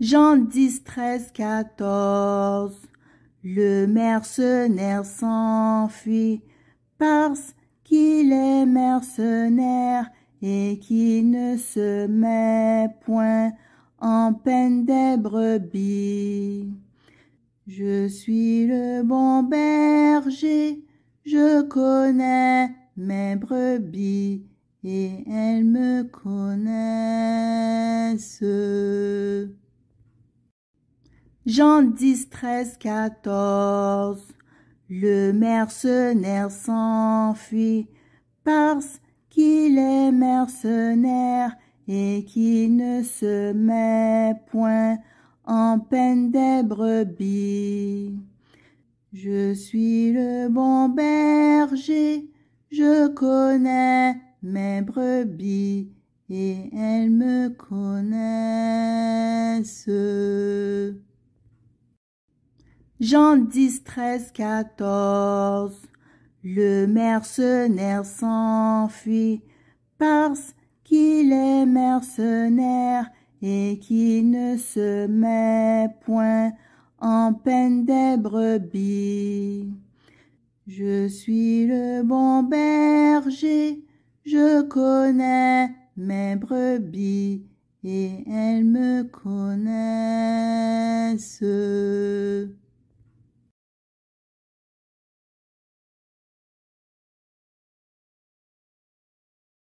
Jean 10, 13, 14. Le mercenaire s'enfuit parce qu'il est mercenaire et qu'il ne se met point en peine des brebis. Je suis le bon berger, je connais mes brebis et elles me connaissent. Jean 10, 13, 14. Le mercenaire s'enfuit parce qu'il est mercenaire et qu'il ne se met point en peine des brebis. Je suis le bon berger, je connais mes brebis et elles me connaissent. Jean 10, 13, 14. Le mercenaire s'enfuit parce qu'il est mercenaire et qu'il ne se met point en peine des brebis. Je suis le bon berger, je connais mes brebis et elles me connaissent.